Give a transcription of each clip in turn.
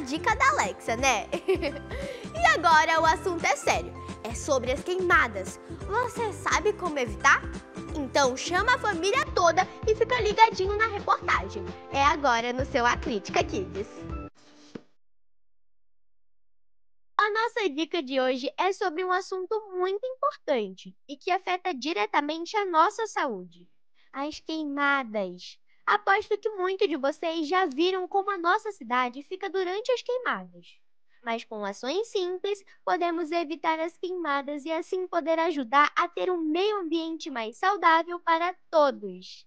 dica da Alexa, né? e agora o assunto é sério. É sobre as queimadas. Você sabe como evitar? Então chama a família toda e fica ligadinho na reportagem. É agora no seu A Crítica Kids. A nossa dica de hoje é sobre um assunto muito importante e que afeta diretamente a nossa saúde: as queimadas. Aposto que muitos de vocês já viram como a nossa cidade fica durante as queimadas. Mas com ações simples, podemos evitar as queimadas e assim poder ajudar a ter um meio ambiente mais saudável para todos.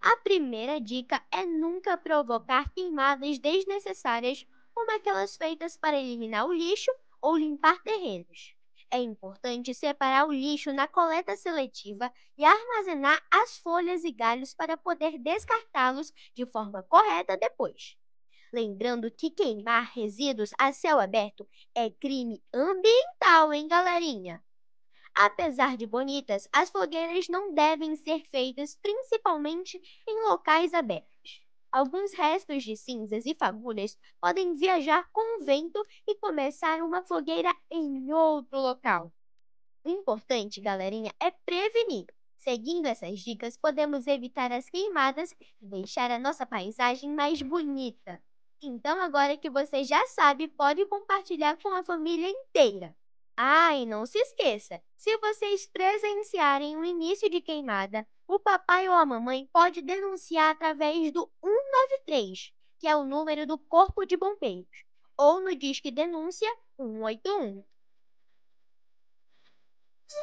A primeira dica é nunca provocar queimadas desnecessárias, como aquelas feitas para eliminar o lixo ou limpar terrenos. É importante separar o lixo na coleta seletiva e armazenar as folhas e galhos para poder descartá-los de forma correta depois. Lembrando que queimar resíduos a céu aberto é crime ambiental, hein, galerinha? Apesar de bonitas, as fogueiras não devem ser feitas principalmente em locais abertos. Alguns restos de cinzas e fagulhas podem viajar com o vento e começar uma fogueira em outro local. O importante, galerinha, é prevenir. Seguindo essas dicas, podemos evitar as queimadas e deixar a nossa paisagem mais bonita. Então, agora que você já sabe, pode compartilhar com a família inteira. Ah, e não se esqueça: se vocês presenciarem o início de queimada, o papai ou a mamãe pode denunciar através do 193, que é o número do Corpo de Bombeiros, ou no Disque Denúncia 181.